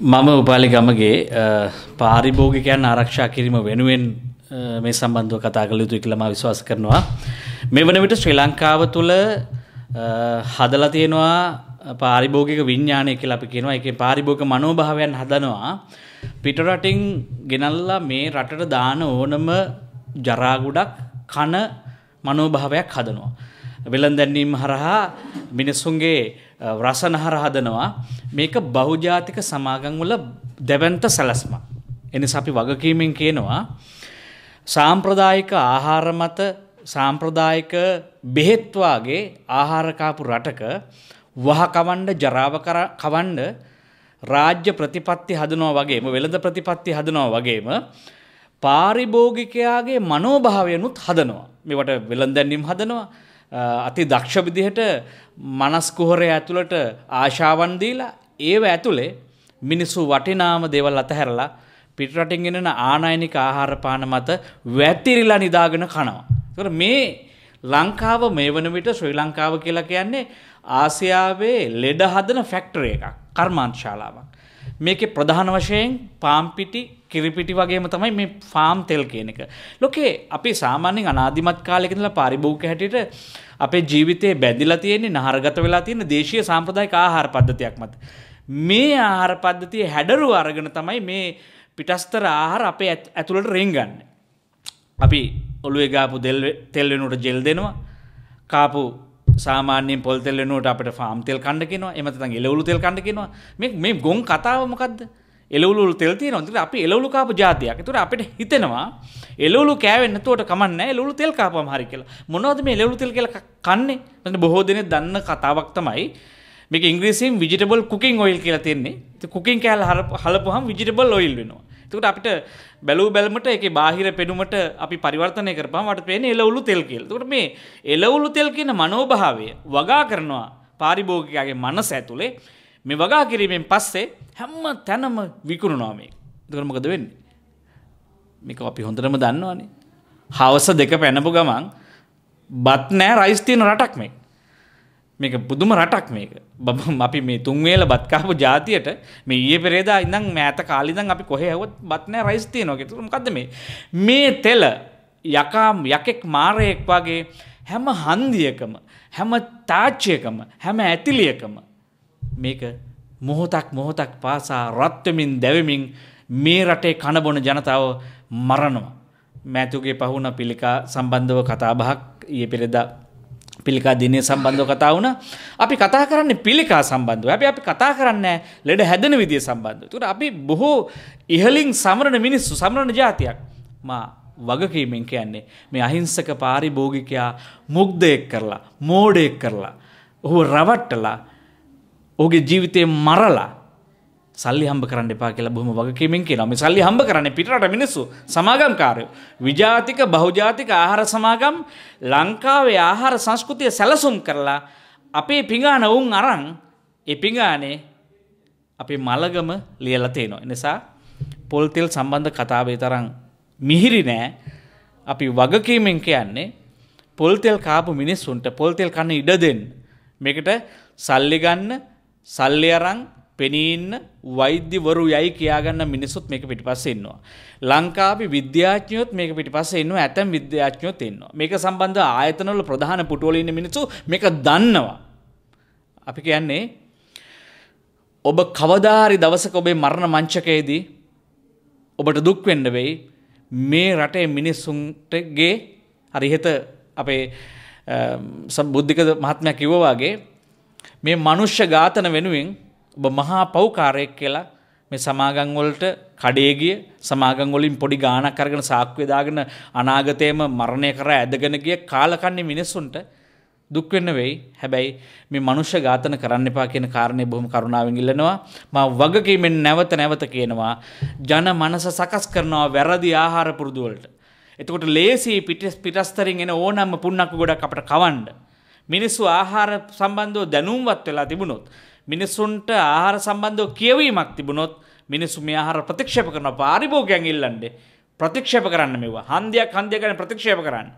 මම උපාලි ගමගේ පාරිභෝගිකයන් ආරක්ෂා කිරීම වෙනුවෙන් මේ සම්බන්ධව කතා කළ යුතු ඉක්ලම විශවාස කරනවා. මේ වන විට ශ්‍රී ලංකාව තුළ හදල තියෙනවා පාරිභෝගික විඤ්ඥානය කියලා අපි කියෙනවා එක පාරිභෝග මනෝභාවයන් හදනවා. පිටරටින් ගෙනල්ලා මේ රටට දාන ඕනම ජරාගුඩක් කන මනෝභාවයක් හදනවා. වෙළන් දැන්නීම් හරහා මිනිස්සුන්ගේ රසනහර හදනවා මේක බහුජාතික සමාගංවල දැවන්ත සැලස්ම. එනි අපි වගකීමෙන් කියනවා සාම්ප්‍රදායික ආහාර මත සාම්ප්‍රදායික බෙහෙත්වාගේ ආහාරකාපු රටක වහකවන්ඩ ජරාව කවන්ඩ රාජ්‍ය ප්‍රතිපත්ති හදනවා වගේම වෙළඳ ප්‍රතිපත්ති හදනවා වගේම පාරිභෝගිකයාගේ මනෝභාවයනුත් හදනවා මෙවට වෙළඳැන්නම් හදනවා අති දක්ෂ විදිහට මනස් කුහරය ඇතුළට ආශාවන් දීලා ඒව ඇතුලේ මිනිස්සු වටිනාම දේවල් අතහැරලා පිටරටින් එනන ආනයනික ආහාර පාන මත වැතිරිලා නිදාගෙන කනවා. ඒතර මේ ලංකාව මේ වන විට ශ්‍රී ලංකාව කියලා කියන්නේ ආසියාවේ ලෙඩ හදන ෆැක්ටරි එකක් කර්මාන්තශාලාවක්. මේකේ ප්‍රධාන වශයෙන් පාම්පිටි කිරිපිටි වගේම තමයි මේ ෆාම් තෙල් කියන එක. ලොකේ අපි සාමාන්‍යයෙන් අනාදිමත් කාලෙකදලා පරිභෝගක හැටියට අපේ ජීවිතේ බැඳිලා තියෙන්නේ නහරගත වෙලා තියෙන දේශීය සාම්ප්‍රදායික ආහාර පද්ධතියක් මත. මේ ආහාර පද්ධතිය හැඩරුව අරගෙන තමයි මේ පිටස්තර ආහාර අපේ ඇතුළට රෙංගන්නේ. අපි ඔළුවේ ගාපු තෙල් වෙනුවට ජෙල් දෙනවා. කාපු සාමාන්‍යෙන් පොල්තෙල් වෙනුවට අපට ෆාම්තෙල් කණ්ඩකිනවා එමතන් එලවලු තෙල් කණඩකිනවා මේ මේ ගොන් කතාවමකක්ද එලවුල් තෙල්ති නොතුට අපි එලවලු කාපු ජාතියක් තුර අපට හිතෙනවා එලවලු කෑවෙන්නතුවට කමන්න එලවලු තෙල් කාපම හරි කියලා මොනවද මේ එලවලු තෙල් කියල කන්නේ ට බොහෝ දෙනෙ දන්න කතාවක් තමයි මේ ඉංග්‍රීසින් විජිටබල් කුකින් ඔයිල් කියලා තිෙන්නේ කුකින් කෑල් හලපුහම් විජිටබල් ඔයිල් වෙනවා තුකට අපිට බැලූ බැල්මට එක බාහිර පෙනුමට අපි පරිවර්තනය කරපාමට පේන එලවුළු තෙල්කෙල් තුට මේ එලවුළු තෙල් කියන මනෝභාවය වගා කරනවා පාරිභෝගිකගේ මනස ඇතුළේ මේ වගා කිරීමෙන් පස්සේ හැම්ම තැනම විකුණු නාමේ දුරමකද වෙන්න මේක අපි හොඳටම දන්නවානේ හවස දෙක පැනපු ගමන් බත් නෑ රයිස්තියන රටක් මේ මේක බුදුම රටක් මේක බබ අපි මේ තුන්වේල බත්කාපු ජාතියට මේ ඒ පෙරේදා ඉඳං මෑත කාලිදං අපි කොහෙවත් බත්නෑ රයිස්තිය නොකෙතුරම් කද මේ මේ තෙල යකාම් යකෙක් මාරයෙක් වගේ හැම හන්දියකම හැම තාච්චයකම හැම ඇතිලියකම මේක මොහොතක් මොහොතක් පාසා රත්වමින් දැවමින් මේ රටේ කණබොන ජනතාව මරනවා මෑතුගේ පහුණ පිළිකා සම්බන්ධව කතාබහක් ඒ පෙරෙදා පිළිකා දිනය සම්බන්ධව කතා වුණ අපි කතා කරන්නේ පිළිකා සම්බන්ධව අපි අපි කතා කරන්න ලෙඩ හැදෙන විදිය සම්බන්ධ තුට අපි බොහෝ ඉහලින් සමරණ මිනිස්සු සමරණ ජාතියක් මා වගකීමෙන් කියන්නේ මේ අහිංසක පාරිභෝගිකයා මුක්දයෙක් කරලා මෝඩයෙක් කරලා ඔහු රවට්ටලා ඔහුගේ ජීවිතය මරලා සල්ලි හම්බ කරන්න එපා කියලා බොහොම වගකීමෙන් කියනවා. මේ සල්ලි හම්බ කරන්නේ පිටරට මිනිස්සු සමාගම්කාරයෝ. විජාතික බහුජාතික ආහාර සමාගම් ලංකාවේ ආහාර සංස්කෘතිය සැලසුම් කරලා අපේ පිඟාන වුන් අරන් ඒ පිඟානේ අපේ මලගම ලියලා තිනවා. එනිසා පොල් තෙල් සම්බන්ධ කතාවේ තරම් මිහිරි නෑ. අපි වගකීමෙන් කියන්නේ පොල් තෙල් කාපු මිනිස්සුන්ට පොල් තෙල් කන්න ඉඩ දෙන්න. මේකට සල්ලි ගන්න සල්ලි අරන් පෙනීන්න වෛද්‍යවරු යයි කියාගන්න මිනිස්සුත් මේක පිටිපස්සෙන්නවා. ලංකාවේ විද්‍යාඥයොත් මේක පිටිපස්සෙන්නවා ඇතැම් විද්‍යාඥයොත් එන්නවා. මේක සම්බන්ධ ආයතනවල ප්‍රධාන පුටුවල ඉන්න මිනිස්සු මේක දන්නවා. අපි කියන්නේ ඔබ කවදාහරි දවසක ඔබේ මරණ මංචකයේදී ඔබට දුක් වෙන්න වෙයි මේ රටේ මිනිස්සුන්ටගේ හරි හිත අපේ සම්බුද්ධික මහත්මයා කිව්වා වගේ මේ මනුෂ්‍ය ඝාතන වෙනුවෙන් ඔබ මහා පව්කාරයෙක් කියලා මේ සමාගංවලට කඩේගිය සමාගංවලින් පොඩි ගානක් කරගෙන සාක්්‍යදාගෙන අනාගතයම මරණය කර ඇදගෙන ගිය කාලකන්නේ මිනිස්සුන්ට දුක්වෙන්න වෙයි හැබැයි මේ මනුෂ්‍ය ඝාතන කරන්න එපා කියන කාරණය බොහොම කරුණාවෙන් ඉල්ලනවා මා වගකීමෙන් නැවත නැවත කියනවා ජන මනස සකස් කරනවා වැරදි ආහාර පුරුදු වලට. එතකොට ලේසි පිටස් පිටස්තරින් එන ඕනම්ම පුන්නක්කු ගොඩක් අපට කවන්න. මිනිස්සු ආහාර සම්බන්ධව දැනුම්වත් වෙලා තිබුණොත් මිනිස්සුන්ට ආහාර සම්බන්ධව කියවීමක් තිබුණොත් මිනිස්සු මේ ආහාර ප්‍රතික්ෂේප කරන පාරිභෝගයන් ඉල්ලන්නේ ප්‍රතික්ෂේප කරන්න මෙවා හන්දියක් හන්දිය ගැන ප්‍රතික්ෂේප කරන්න.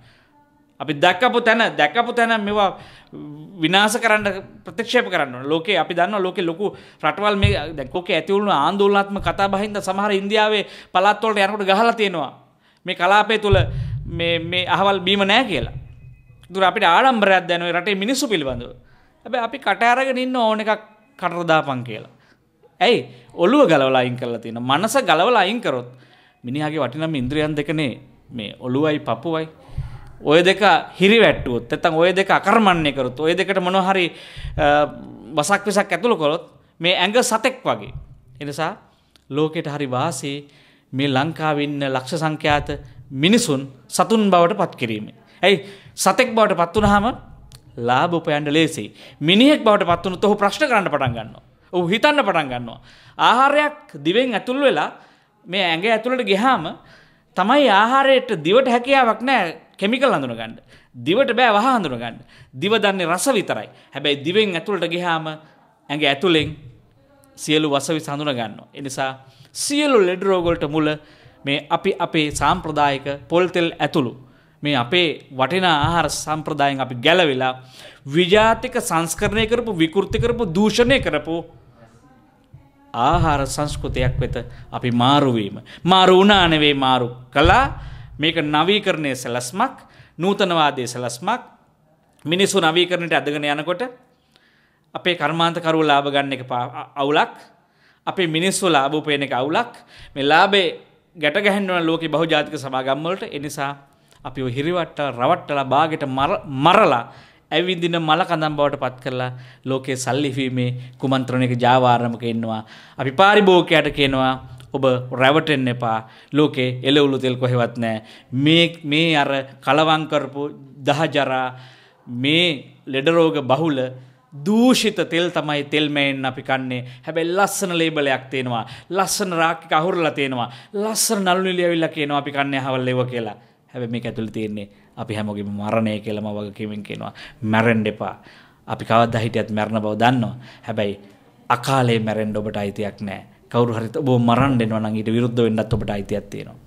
අපි දැක්කපු තැන දැකපු තැන මෙවා විනාස කරන්න ප්‍රතික්ෂේප කරන්න ලෝකේ අපි දන්න ලෝක ලොකු රටවල් මේ දැක්කෝක ඇතිවුණු ආන්දුල්නාත්ම කතා බහින්ද සමහර ඉන්දියාවේ පළත්වලට යනකට ගහලා තියෙනවා මේ කලාපය තුළ මේ අහවල් බීම නෑ කියලා දුර අපිට ආඩම්බරයක් දැනුව රටේ මිනිස්සු පිළිබඳව හැබැ අපි කටාරගෙන ඉන්න ඕන එකක් කටරදාපන් කියලා. ඇයි ඔලුව ගලවලා අයින් කරලා තියෙන මනස ගලවලා අයින් කරොත් මිනිහාගේ වටිනම් ඉන්ද්‍රියන් දෙකනේ මේ ඔලුවයි පපුවයි ඔය දෙක හිරි වැට්ටුවොත් එතන් ඔය දෙක අකර්මණය කරොත් ඔය දෙකට මොනොහරි වසක් විසක් ඇතුළු කොළොත් මේ ඇඟ සතෙක් වගේ එනිසා ලෝකෙට හරි වාසේ මේ ලංකාවන්න ලක්ෂ සංඛ්‍යාත මිනිසුන් සතුන් බවට පත් කිරීම ඇයි සතෙක් බවට පත් වනහම ලාබ උපයන්ඩ ලේසි. මිනිෙක් බවට පත්වන තොහ ප්‍රශ්ට කරන්න පටන් ගන්නවා. ඔහු හිතන්න පටන් ගන්නවා. ආහාරයක් දිවෙන් ඇතුල් වෙලා මේ ඇඟ ඇතුළට ගෙහාම තමයි ආහාරයට දිවට හැකියාවක් නෑ කෙමිකල් අඳුන ගන්න. දිවට බෑ වහ හඳුන ගන්න. දිව දන්නේ රස විතරයි. හැබැයි දිවෙන් ඇතුළට ගිහාම ඇඟ ඇතුලෙන් සියලු වසවිස හඳුන ගන්නවා. ඒ නිසා සියලු ලෙඩ රෝග වලට මුල මේ අපි අපේ සාම්ප්‍රදායික පොල් තෙල් ඇතුළු මේ අපේ වටින ආහාර සම්ප්‍රදායෙන් අපි ගැලවෙලා විජාතික සංස්කරණය කරපු විකෘති කරපු දූෂණය කරපු ආහාර සංස්කෘතියක් වෙත අපි මාරුවීම. මාරු උනානවේ මාරු කලා මේක නවීකරණය සැලස්මක් නූතනවාදය සැලස්මක් මිනිස්සු නවීකරණයට ඇදගෙන යනකොට අපේ කර්මාන්තකරුව ලාභ ගන්න එක අවුලක් අපේ මිනිස්සු ලාභූපයන එක අවුලක් මේ ලාබේ ගැට ගැහෙන්වන ලෝක බහුජාතික සමාගම්වලට එනිසා අපි හිරිවට්ටල රවට්ටල බාගෙට මරලා ඇවිදින මල කඳම් බවට පත් කරලා ලෝකයේ සල්ලිවීමේ කුමන්ත්‍රණයක ජාවාරමක එන්නවා. අපි පාරිභෝකයට කියනවා ඔබ රැවටෙන් එපා ලෝකේ එලවුළු තෙල් කොහෙවත් නෑ. මේ මේ අර කලවංකරපු දහජරා මේ ලෙඩරෝග බහුල දූෂිත තෙල් තමයි තෙල්මයෙන් අපි කන්නේ හැබැයි ලස්සන ලේබලයක් තියෙනවා ලස්සන රාක්කික අහුරලා තියෙනවා ලස්සන නළුනිලිය ඇවිල්ලා කියනවා අපි කන්නේ හවල් ලෙව කියලා හැබ මේ ඇතුළ තියන්නේ අපි හැමෝගේම මරණය කියලම වගකිමින් කෙනවා මැරෙන්් එපා අපි කවද හිටියත් මැරණ බව දන්නවා හැබැයි අකාලේ මැරෙන්ඩ ඔබට අයිතියක් නෑ කවරු හරි ඔබ මරන්ඩෙන්වනගේ විරුද්ධ වෙන්නත් ඔබට අයිතියක් තියෙනවා